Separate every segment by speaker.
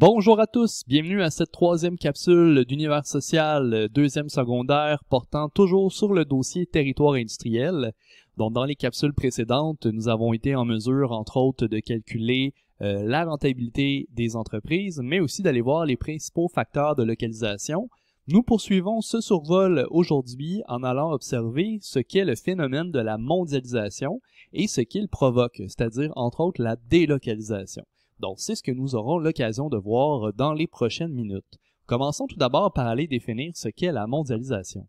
Speaker 1: Bonjour à tous, bienvenue à cette troisième capsule d'univers social, deuxième secondaire, portant toujours sur le dossier territoire industriel. Donc dans les capsules précédentes, nous avons été en mesure, entre autres, de calculer euh, la rentabilité des entreprises, mais aussi d'aller voir les principaux facteurs de localisation. Nous poursuivons ce survol aujourd'hui en allant observer ce qu'est le phénomène de la mondialisation et ce qu'il provoque, c'est-à-dire entre autres la délocalisation. Donc, c'est ce que nous aurons l'occasion de voir euh, dans les prochaines minutes. Commençons tout d'abord par aller définir ce qu'est la mondialisation.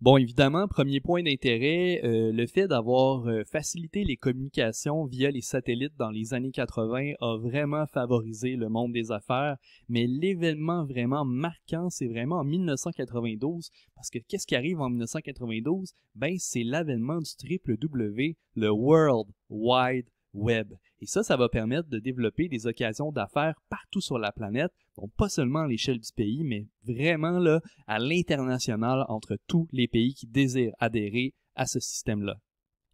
Speaker 1: Bon, évidemment, premier point d'intérêt, euh, le fait d'avoir euh, facilité les communications via les satellites dans les années 80 a vraiment favorisé le monde des affaires, mais l'événement vraiment marquant, c'est vraiment en 1992, parce que qu'est-ce qui arrive en 1992? Ben, c'est l'avènement du triple W, le World Wide web. Et ça, ça va permettre de développer des occasions d'affaires partout sur la planète, donc pas seulement à l'échelle du pays, mais vraiment là, à l'international entre tous les pays qui désirent adhérer à ce système-là.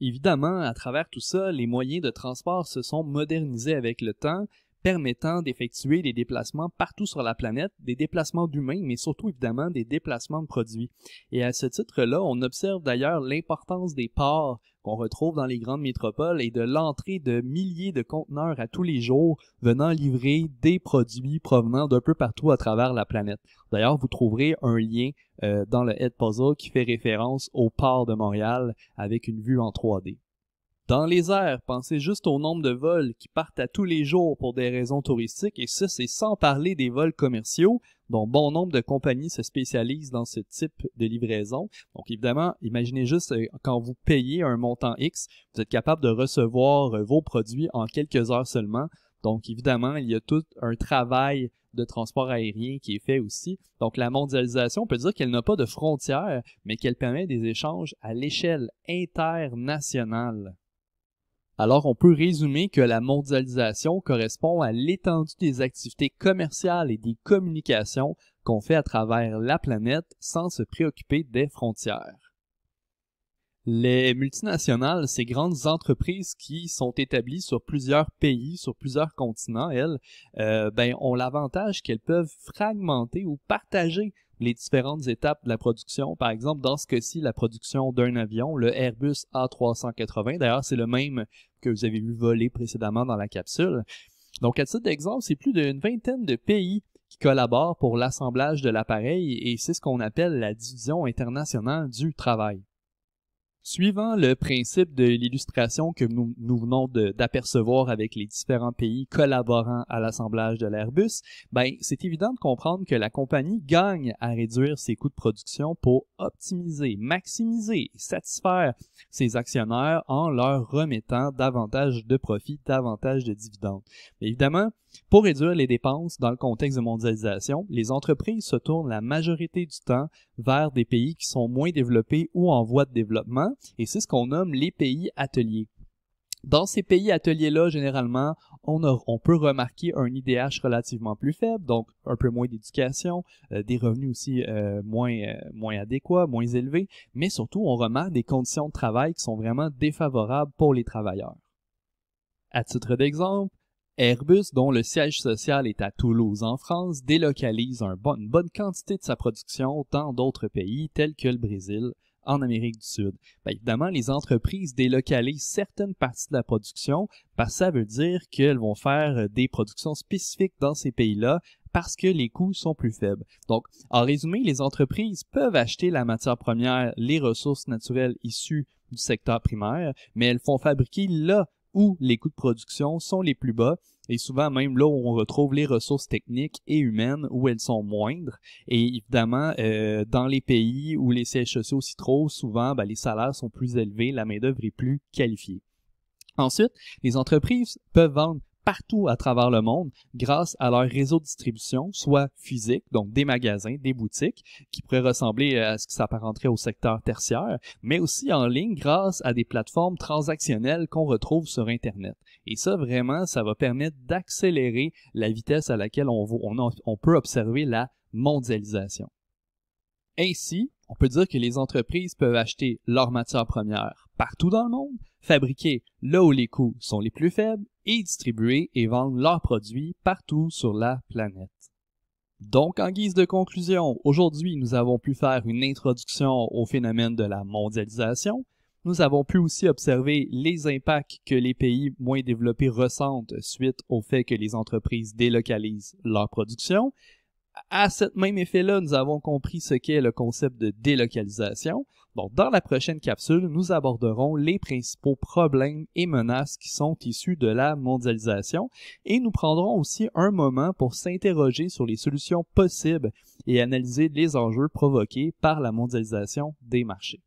Speaker 1: Évidemment, à travers tout ça, les moyens de transport se sont modernisés avec le temps, permettant d'effectuer des déplacements partout sur la planète, des déplacements d'humains, mais surtout évidemment des déplacements de produits. Et à ce titre-là, on observe d'ailleurs l'importance des ports qu'on retrouve dans les grandes métropoles et de l'entrée de milliers de conteneurs à tous les jours venant livrer des produits provenant d'un peu partout à travers la planète. D'ailleurs, vous trouverez un lien euh, dans le Head Puzzle qui fait référence au port de Montréal avec une vue en 3D. Dans les airs, pensez juste au nombre de vols qui partent à tous les jours pour des raisons touristiques, et ça, c'est sans parler des vols commerciaux, dont bon nombre de compagnies se spécialisent dans ce type de livraison. Donc évidemment, imaginez juste euh, quand vous payez un montant X, vous êtes capable de recevoir euh, vos produits en quelques heures seulement. Donc évidemment, il y a tout un travail de transport aérien qui est fait aussi. Donc la mondialisation, on peut dire qu'elle n'a pas de frontières, mais qu'elle permet des échanges à l'échelle internationale. Alors on peut résumer que la mondialisation correspond à l'étendue des activités commerciales et des communications qu'on fait à travers la planète sans se préoccuper des frontières. Les multinationales, ces grandes entreprises qui sont établies sur plusieurs pays, sur plusieurs continents, elles, euh, ben, ont l'avantage qu'elles peuvent fragmenter ou partager les différentes étapes de la production. Par exemple, dans ce cas-ci, la production d'un avion, le Airbus A380. D'ailleurs, c'est le même que vous avez vu voler précédemment dans la capsule. Donc, à titre d'exemple, c'est plus d'une vingtaine de pays qui collaborent pour l'assemblage de l'appareil et c'est ce qu'on appelle la division internationale du travail. Suivant le principe de l'illustration que nous, venons d'apercevoir avec les différents pays collaborant à l'assemblage de l'Airbus, ben, c'est évident de comprendre que la compagnie gagne à réduire ses coûts de production pour optimiser, maximiser et satisfaire ses actionnaires en leur remettant davantage de profits, davantage de dividendes. évidemment, pour réduire les dépenses dans le contexte de mondialisation, les entreprises se tournent la majorité du temps vers des pays qui sont moins développés ou en voie de développement, et c'est ce qu'on nomme les pays ateliers. Dans ces pays ateliers-là, généralement, on, peut remarquer un IDH relativement plus faible, donc un peu moins d'éducation, euh, des revenus aussi euh, euh, moins adéquats, moins élevés, mais surtout, on remarque des conditions de travail qui sont vraiment défavorables pour les travailleurs. À titre d'exemple, Airbus, dont le siège social est à Toulouse en France, délocalise une bonne quantité de sa production dans d'autres pays tels que le Brésil, en Amérique du Sud. Ben, évidemment, les entreprises délocalisent certaines parties de la production parce que ça veut dire qu'elles vont faire euh, des productions spécifiques dans ces pays-là parce que les coûts sont plus faibles. Donc, en résumé, les entreprises peuvent acheter la matière première, les ressources naturelles issues du secteur primaire, mais elles font fabriquer là où les coûts de production sont les plus bas et souvent même là où on retrouve les ressources techniques et humaines où elles sont moindres. Et évidemment, euh, dans les pays où les sièges sociaux s'y trouvent, souvent ben, les salaires sont plus élevés, la main-d'œuvre est plus qualifiée. Ensuite, les entreprises peuvent vendre partout à travers le monde grâce à leur réseau de distribution, soit physique, donc des magasins, des boutiques, qui pourraient ressembler à ce qui s'apparenterait au secteur tertiaire, mais aussi en ligne grâce à des plateformes transactionnelles qu'on retrouve sur Internet. Et ça, vraiment, ça va permettre d'accélérer la vitesse à laquelle on, on, on peut observer la mondialisation. Ainsi, on peut dire que les entreprises peuvent acheter leurs matières premières partout dans le monde, fabriquer là où les coûts sont les plus faibles et distribuer et vendre leurs produits partout sur la planète. Donc, en guise de conclusion, aujourd'hui, nous avons pu faire une introduction au phénomène de la mondialisation. Nous avons pu aussi observer les impacts que les pays moins développés ressentent suite au fait que les entreprises délocalisent leur production à ce même effet-là, nous avons compris ce qu'est le concept de délocalisation. dans la prochaine capsule, nous aborderons les principaux problèmes et menaces qui sont issus de la mondialisation et nous prendrons aussi un moment pour s'interroger sur les solutions possibles et analyser les enjeux provoqués par la mondialisation des marchés.